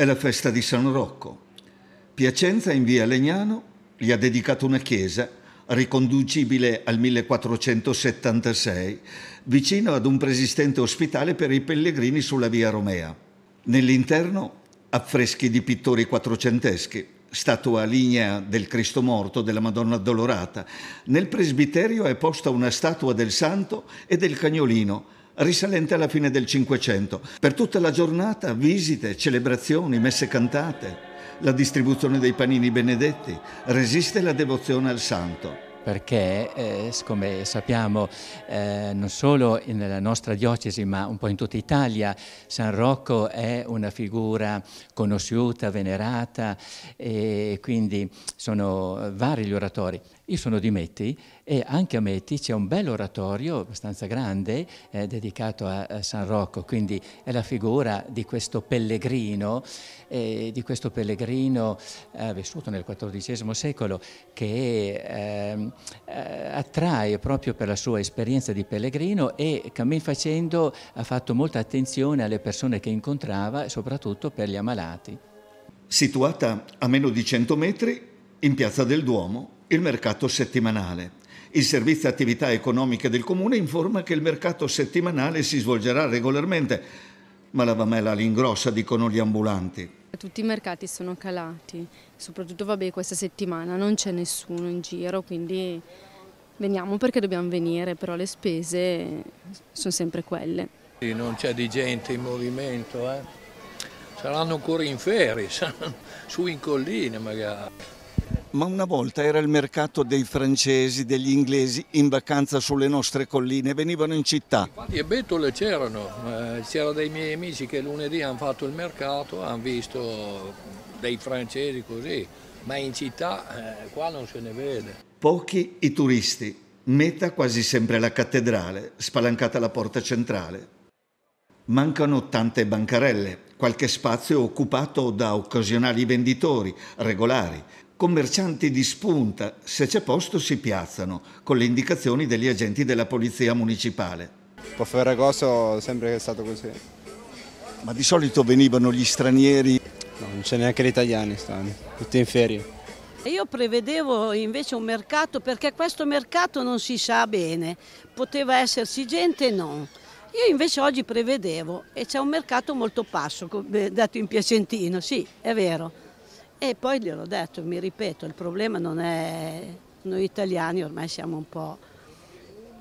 è la festa di San Rocco. Piacenza in via Legnano gli ha dedicato una chiesa riconducibile al 1476, vicino ad un preesistente ospitale per i pellegrini sulla via Romea. Nell'interno affreschi di pittori quattrocenteschi, statua lignea del Cristo morto, della Madonna addolorata. Nel presbiterio è posta una statua del santo e del cagnolino, risalente alla fine del Cinquecento. Per tutta la giornata visite, celebrazioni, messe cantate, la distribuzione dei panini benedetti, resiste la devozione al santo perché, eh, come sappiamo, eh, non solo nella nostra diocesi ma un po' in tutta Italia, San Rocco è una figura conosciuta, venerata e quindi sono vari gli oratori. Io sono di Metti e anche a Metti c'è un bel oratorio abbastanza grande eh, dedicato a, a, San Rocco, quindi è la figura di questo pellegrino, eh, di questo pellegrino eh, vissuto nel XIV secolo che ehm, eh, attrae proprio per la sua esperienza di pellegrino e cammin facendo ha fatto molta attenzione alle persone che incontrava, soprattutto per gli ammalati. Situata a meno di 100 metri, in piazza del Duomo, il mercato settimanale. Il servizio attività economiche del comune informa che il mercato settimanale si svolgerà regolarmente ma la vamela all'ingrossa, dicono gli ambulanti. Tutti i mercati sono calati, soprattutto vabbè, questa settimana non c'è nessuno in giro, quindi veniamo perché dobbiamo venire, però le spese sono sempre quelle. Non c'è di gente in movimento, eh? saranno ancora in ferie, saranno su in colline magari. Ma una volta era il mercato dei francesi, degli inglesi in vacanza sulle nostre colline, venivano in città. e betole c'erano, eh, c'erano dei miei amici che lunedì hanno fatto il mercato, hanno visto dei francesi così, ma in città eh, qua non se ne vede. Pochi i turisti, meta quasi sempre la cattedrale, spalancata la porta centrale. Mancano tante bancarelle, qualche spazio occupato da occasionali venditori regolari, commercianti di spunta, se c'è posto, si piazzano, con le indicazioni degli agenti della polizia municipale. Po' Ferragosto sempre che è stato così. Ma di solito venivano gli stranieri? No, non c'è neanche gli italiani, stanno tutti in ferie. Io prevedevo invece un mercato perché questo mercato non si sa bene, poteva esserci gente no. Io invece oggi prevedevo e c'è un mercato molto passo, dato in Piacentino, sì, è vero. E poi ho detto, mi ripeto, il problema non è noi italiani, ormai siamo un po'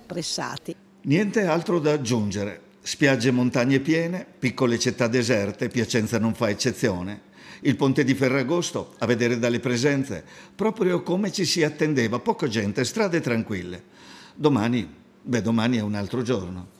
pressati. Niente altro da aggiungere. Spiagge e montagne piene, piccole città deserte, Piacenza non fa eccezione. Il ponte di Ferragosto, a vedere dalle presenze, proprio come ci si attendeva, poca gente, strade tranquille. Domani, beh domani è un altro giorno.